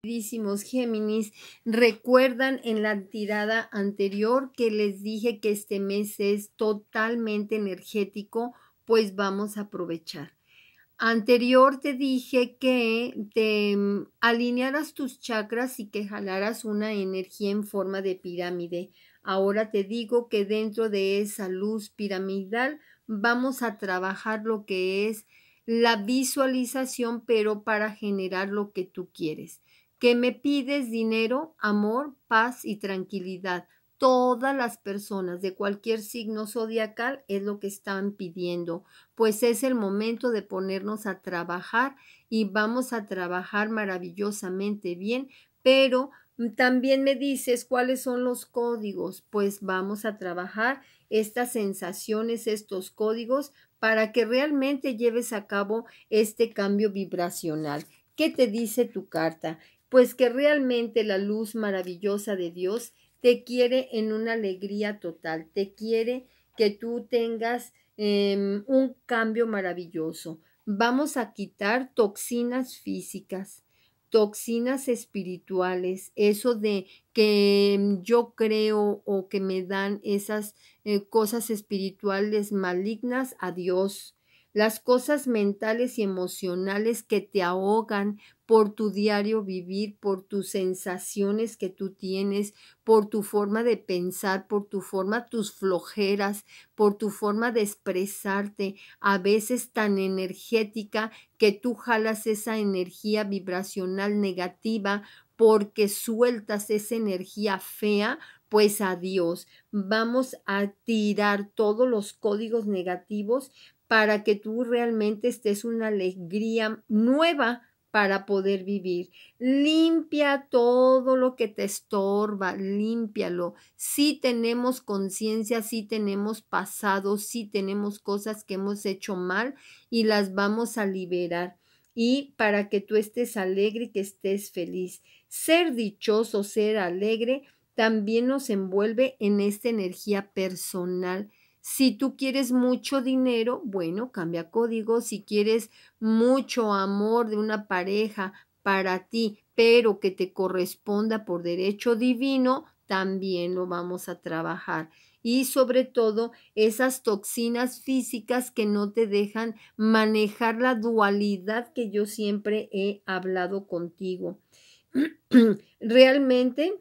Queridísimos Géminis, recuerdan en la tirada anterior que les dije que este mes es totalmente energético, pues vamos a aprovechar. Anterior te dije que te mm, alinearas tus chakras y que jalaras una energía en forma de pirámide. Ahora te digo que dentro de esa luz piramidal vamos a trabajar lo que es la visualización, pero para generar lo que tú quieres que me pides dinero, amor, paz y tranquilidad. Todas las personas de cualquier signo zodiacal es lo que están pidiendo, pues es el momento de ponernos a trabajar y vamos a trabajar maravillosamente bien, pero mm, también me dices cuáles son los códigos, pues vamos a trabajar estas sensaciones, estos códigos, para que realmente lleves a cabo este cambio vibracional. ¿Qué te dice tu carta? pues que realmente la luz maravillosa de Dios te quiere en una alegría total, te quiere que tú tengas em, un cambio maravilloso. Vamos a quitar toxinas físicas, toxinas espirituales, eso de que em, yo creo o que me dan esas eh, cosas espirituales malignas a Dios las cosas mentales y emocionales que te ahogan por tu diario vivir, por tus sensaciones que tú tienes, por tu forma de pensar, por tu forma, tus flojeras, por tu forma de expresarte, a veces tan energética que tú jalas esa energía vibracional negativa porque sueltas esa energía fea pues adiós, vamos a tirar todos los códigos negativos para que tú realmente estés una alegría nueva para poder vivir. Limpia todo lo que te estorba, límpialo. Si tenemos conciencia, si tenemos pasado, si tenemos cosas que hemos hecho mal y las vamos a liberar. Y para que tú estés alegre y que estés feliz. Ser dichoso, ser alegre, también nos envuelve en esta energía personal si tú quieres mucho dinero, bueno, cambia código. Si quieres mucho amor de una pareja para ti, pero que te corresponda por derecho divino, también lo vamos a trabajar. Y sobre todo esas toxinas físicas que no te dejan manejar la dualidad que yo siempre he hablado contigo. Realmente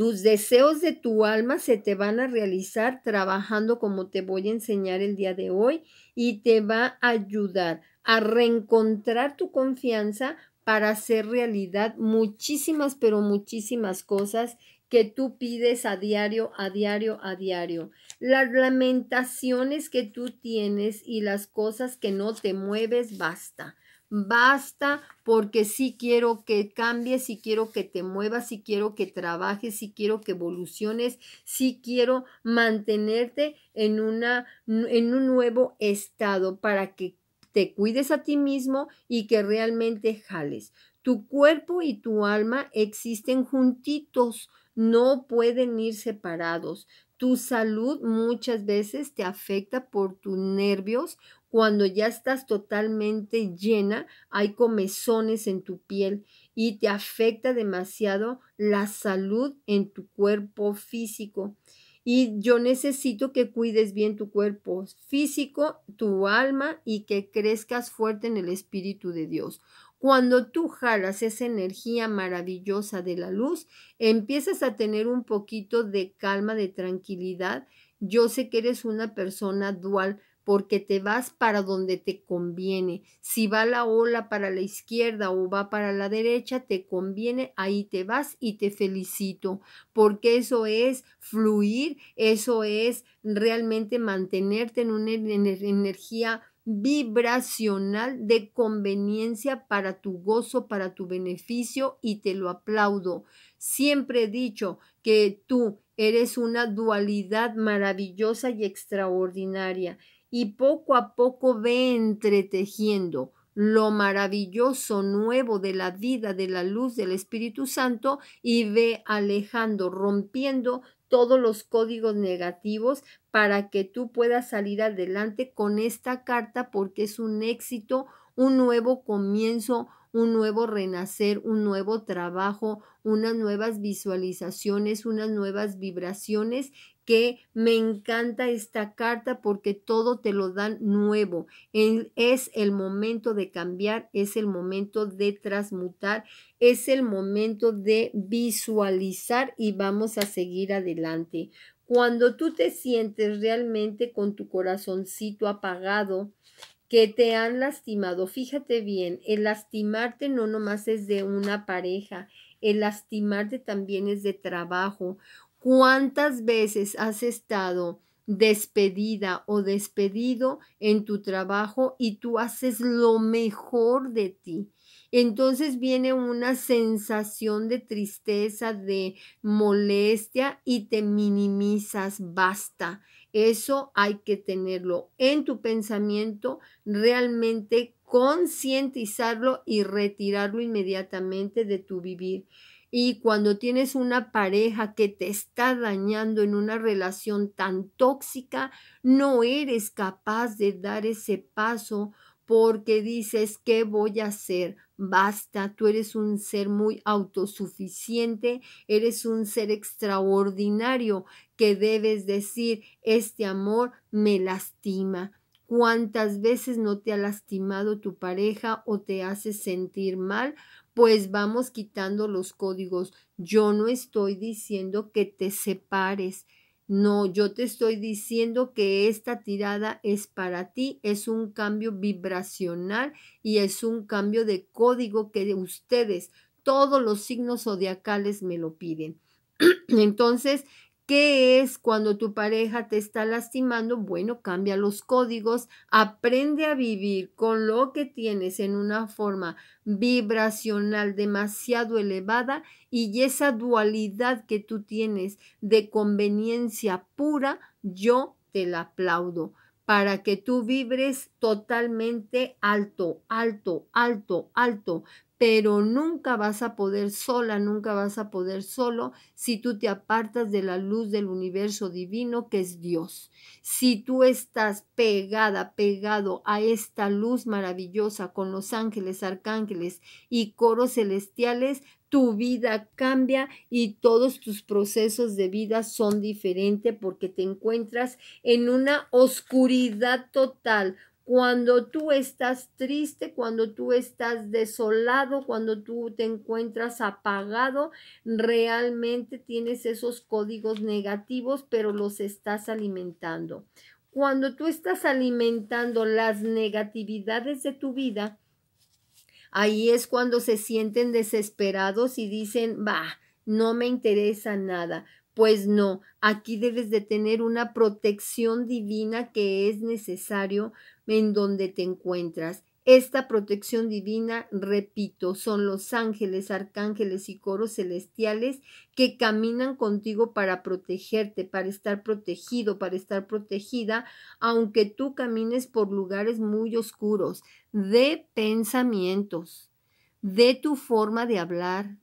tus deseos de tu alma se te van a realizar trabajando como te voy a enseñar el día de hoy y te va a ayudar a reencontrar tu confianza para hacer realidad muchísimas, pero muchísimas cosas que tú pides a diario, a diario, a diario. Las lamentaciones que tú tienes y las cosas que no te mueves, basta basta porque sí quiero que cambies, sí quiero que te muevas, sí quiero que trabajes, sí quiero que evoluciones, sí quiero mantenerte en, una, en un nuevo estado para que te cuides a ti mismo y que realmente jales. Tu cuerpo y tu alma existen juntitos, no pueden ir separados. Tu salud muchas veces te afecta por tus nervios cuando ya estás totalmente llena, hay comezones en tu piel y te afecta demasiado la salud en tu cuerpo físico. Y yo necesito que cuides bien tu cuerpo físico, tu alma y que crezcas fuerte en el Espíritu de Dios. Cuando tú jalas esa energía maravillosa de la luz, empiezas a tener un poquito de calma, de tranquilidad. Yo sé que eres una persona dual, porque te vas para donde te conviene. Si va la ola para la izquierda o va para la derecha, te conviene, ahí te vas y te felicito, porque eso es fluir, eso es realmente mantenerte en una energía vibracional de conveniencia para tu gozo, para tu beneficio y te lo aplaudo. Siempre he dicho que tú eres una dualidad maravillosa y extraordinaria y poco a poco ve entretejiendo lo maravilloso nuevo de la vida de la luz del Espíritu Santo y ve alejando, rompiendo todos los códigos negativos para que tú puedas salir adelante con esta carta porque es un éxito, un nuevo comienzo, un nuevo renacer, un nuevo trabajo, unas nuevas visualizaciones, unas nuevas vibraciones que me encanta esta carta porque todo te lo dan nuevo. Es el momento de cambiar, es el momento de transmutar, es el momento de visualizar y vamos a seguir adelante. Cuando tú te sientes realmente con tu corazoncito apagado, que te han lastimado, fíjate bien, el lastimarte no nomás es de una pareja, el lastimarte también es de trabajo. ¿Cuántas veces has estado despedida o despedido en tu trabajo y tú haces lo mejor de ti? Entonces viene una sensación de tristeza, de molestia y te minimizas, basta. Eso hay que tenerlo en tu pensamiento, realmente concientizarlo y retirarlo inmediatamente de tu vivir. Y cuando tienes una pareja que te está dañando en una relación tan tóxica, no eres capaz de dar ese paso porque dices, ¿qué voy a hacer? Basta, tú eres un ser muy autosuficiente, eres un ser extraordinario que debes decir, este amor me lastima, cuántas veces no te ha lastimado tu pareja o te hace sentir mal pues vamos quitando los códigos. Yo no estoy diciendo que te separes. No, yo te estoy diciendo que esta tirada es para ti, es un cambio vibracional y es un cambio de código que ustedes, todos los signos zodiacales me lo piden. Entonces, ¿Qué es cuando tu pareja te está lastimando? Bueno, cambia los códigos, aprende a vivir con lo que tienes en una forma vibracional demasiado elevada y esa dualidad que tú tienes de conveniencia pura, yo te la aplaudo para que tú vibres totalmente alto, alto, alto, alto, pero nunca vas a poder sola, nunca vas a poder solo si tú te apartas de la luz del universo divino que es Dios. Si tú estás pegada, pegado a esta luz maravillosa con los ángeles, arcángeles y coros celestiales, tu vida cambia y todos tus procesos de vida son diferentes porque te encuentras en una oscuridad total. Cuando tú estás triste, cuando tú estás desolado, cuando tú te encuentras apagado, realmente tienes esos códigos negativos, pero los estás alimentando. Cuando tú estás alimentando las negatividades de tu vida, Ahí es cuando se sienten desesperados y dicen, bah, no me interesa nada. Pues no, aquí debes de tener una protección divina que es necesario en donde te encuentras. Esta protección divina, repito, son los ángeles, arcángeles y coros celestiales que caminan contigo para protegerte, para estar protegido, para estar protegida, aunque tú camines por lugares muy oscuros, de pensamientos, de tu forma de hablar,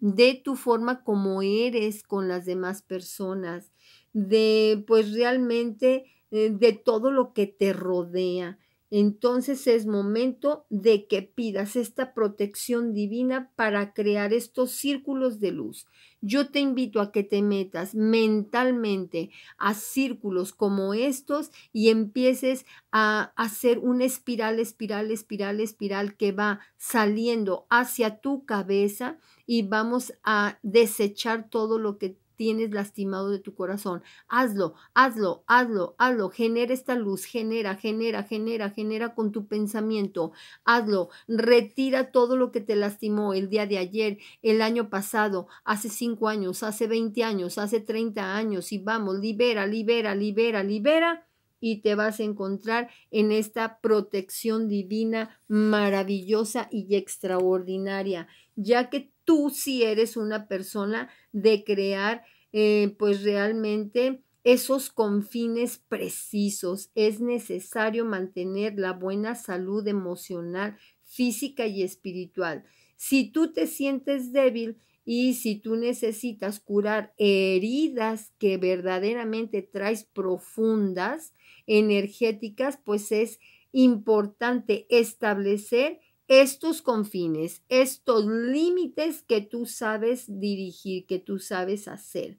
de tu forma como eres con las demás personas, de pues realmente eh, de todo lo que te rodea entonces es momento de que pidas esta protección divina para crear estos círculos de luz. Yo te invito a que te metas mentalmente a círculos como estos y empieces a hacer una espiral, espiral, espiral, espiral que va saliendo hacia tu cabeza y vamos a desechar todo lo que tienes lastimado de tu corazón. Hazlo, hazlo, hazlo, hazlo. Genera esta luz, genera, genera, genera, genera con tu pensamiento. Hazlo, retira todo lo que te lastimó el día de ayer, el año pasado, hace cinco años, hace 20 años, hace 30 años y vamos, libera, libera, libera, libera y te vas a encontrar en esta protección divina maravillosa y extraordinaria, ya que tú sí eres una persona de crear eh, pues realmente esos confines precisos. Es necesario mantener la buena salud emocional, física y espiritual. Si tú te sientes débil y si tú necesitas curar heridas que verdaderamente traes profundas, energéticas, pues es importante establecer estos confines, estos límites que tú sabes dirigir, que tú sabes hacer.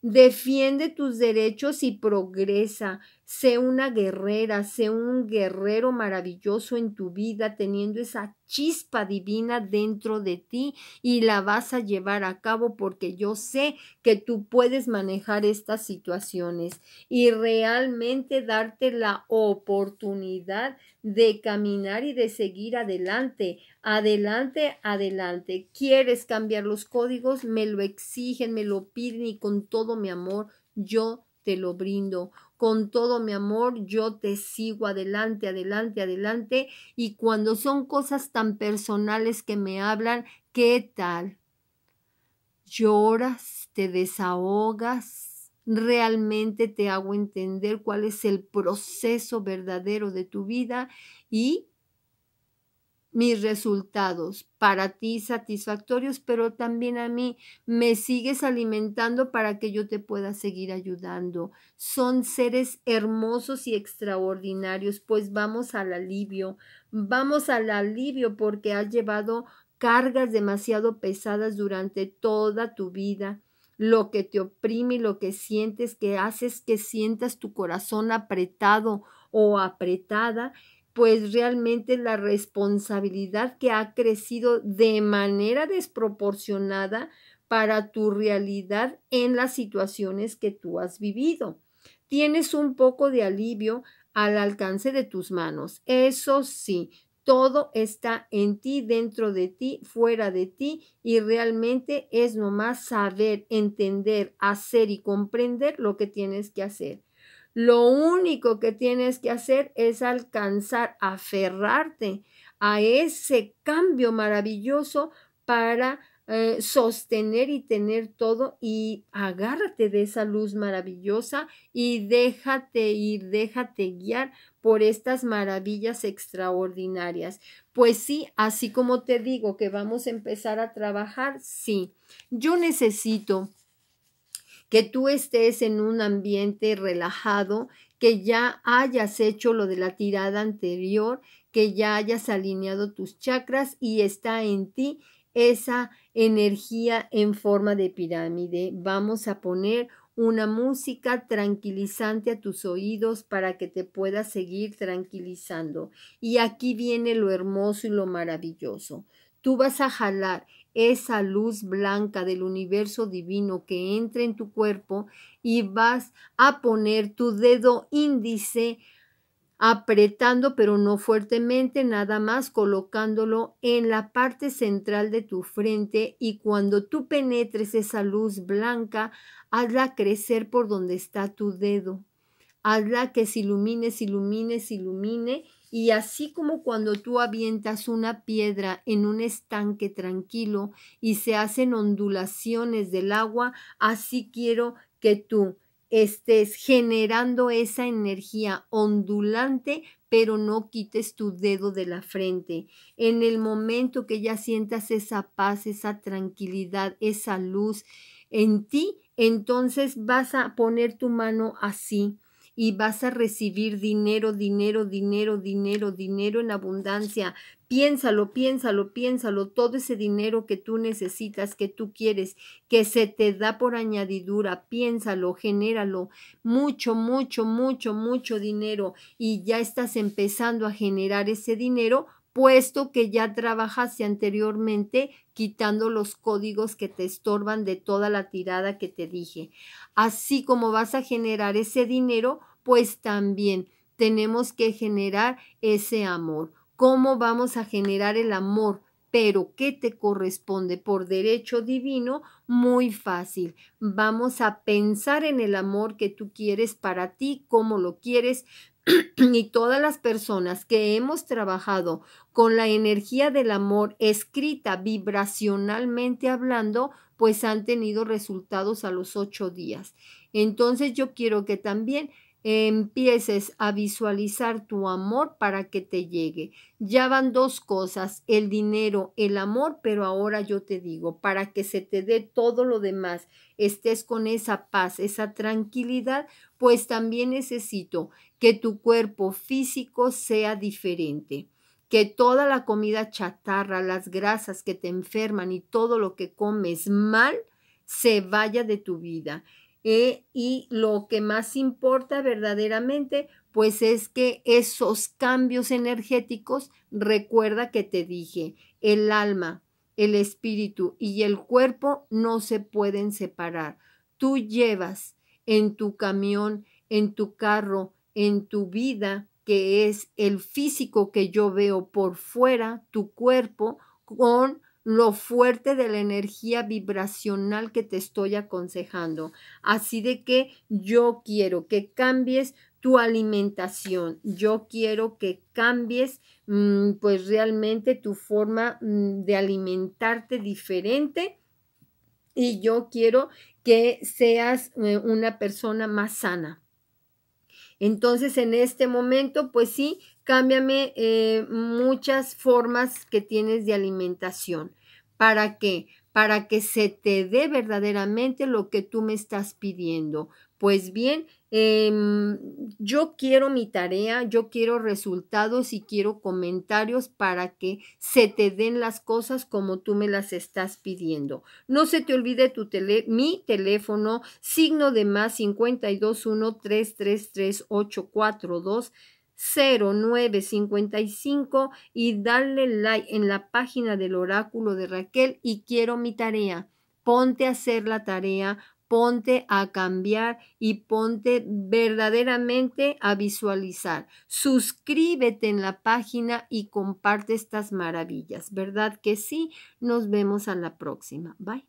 Defiende tus derechos y progresa. Sé una guerrera, sé un guerrero maravilloso en tu vida, teniendo esa chispa divina dentro de ti y la vas a llevar a cabo porque yo sé que tú puedes manejar estas situaciones y realmente darte la oportunidad de caminar y de seguir adelante, adelante, adelante. ¿Quieres cambiar los códigos? Me lo exigen, me lo piden y con todo mi amor yo te lo brindo. Con todo mi amor, yo te sigo adelante, adelante, adelante. Y cuando son cosas tan personales que me hablan, ¿qué tal? Lloras, te desahogas, realmente te hago entender cuál es el proceso verdadero de tu vida y mis resultados para ti satisfactorios, pero también a mí me sigues alimentando para que yo te pueda seguir ayudando. Son seres hermosos y extraordinarios, pues vamos al alivio, vamos al alivio porque has llevado cargas demasiado pesadas durante toda tu vida lo que te oprime y lo que sientes que haces que sientas tu corazón apretado o apretada pues realmente la responsabilidad que ha crecido de manera desproporcionada para tu realidad en las situaciones que tú has vivido. Tienes un poco de alivio al alcance de tus manos. Eso sí, todo está en ti, dentro de ti, fuera de ti y realmente es nomás saber, entender, hacer y comprender lo que tienes que hacer. Lo único que tienes que hacer es alcanzar, aferrarte a ese cambio maravilloso para eh, sostener y tener todo y agárrate de esa luz maravillosa y déjate ir, déjate guiar por estas maravillas extraordinarias. Pues sí, así como te digo que vamos a empezar a trabajar, sí, yo necesito que tú estés en un ambiente relajado, que ya hayas hecho lo de la tirada anterior, que ya hayas alineado tus chakras y está en ti esa energía en forma de pirámide. Vamos a poner una música tranquilizante a tus oídos para que te puedas seguir tranquilizando. Y aquí viene lo hermoso y lo maravilloso. Tú vas a jalar esa luz blanca del universo divino que entra en tu cuerpo y vas a poner tu dedo índice apretando pero no fuertemente, nada más colocándolo en la parte central de tu frente y cuando tú penetres esa luz blanca, hazla crecer por donde está tu dedo. Habla que se ilumine, se ilumine, se ilumine. Y así como cuando tú avientas una piedra en un estanque tranquilo y se hacen ondulaciones del agua, así quiero que tú estés generando esa energía ondulante, pero no quites tu dedo de la frente. En el momento que ya sientas esa paz, esa tranquilidad, esa luz en ti, entonces vas a poner tu mano así y vas a recibir dinero, dinero, dinero, dinero, dinero en abundancia. Piénsalo, piénsalo, piénsalo, todo ese dinero que tú necesitas, que tú quieres, que se te da por añadidura, piénsalo, genéralo, mucho, mucho, mucho, mucho dinero y ya estás empezando a generar ese dinero puesto que ya trabajaste anteriormente quitando los códigos que te estorban de toda la tirada que te dije. Así como vas a generar ese dinero, pues también tenemos que generar ese amor. ¿Cómo vamos a generar el amor? Pero ¿qué te corresponde por derecho divino? Muy fácil. Vamos a pensar en el amor que tú quieres para ti, cómo lo quieres, y todas las personas que hemos trabajado con la energía del amor escrita vibracionalmente hablando, pues han tenido resultados a los ocho días. Entonces yo quiero que también empieces a visualizar tu amor para que te llegue. Ya van dos cosas, el dinero, el amor, pero ahora yo te digo, para que se te dé todo lo demás, estés con esa paz, esa tranquilidad, pues también necesito que tu cuerpo físico sea diferente que toda la comida chatarra, las grasas que te enferman y todo lo que comes mal se vaya de tu vida eh, y lo que más importa verdaderamente, pues es que esos cambios energéticos, recuerda que te dije, el alma, el espíritu y el cuerpo no se pueden separar. Tú llevas en tu camión, en tu carro, en tu vida, que es el físico que yo veo por fuera, tu cuerpo, con lo fuerte de la energía vibracional que te estoy aconsejando. Así de que yo quiero que cambies tu alimentación. Yo quiero que cambies mm, pues realmente tu forma mm, de alimentarte diferente y yo quiero que seas eh, una persona más sana. Entonces, en este momento, pues sí, cámbiame eh, muchas formas que tienes de alimentación. ¿Para qué? Para que se te dé verdaderamente lo que tú me estás pidiendo. Pues bien, em, yo quiero mi tarea, yo quiero resultados y quiero comentarios para que se te den las cosas como tú me las estás pidiendo. No se te olvide tu mi teléfono, signo de más 521 333 842 0955 y darle like en la página del oráculo de Raquel y quiero mi tarea. Ponte a hacer la tarea, ponte a cambiar y ponte verdaderamente a visualizar. Suscríbete en la página y comparte estas maravillas, ¿verdad que sí? Nos vemos a la próxima. Bye.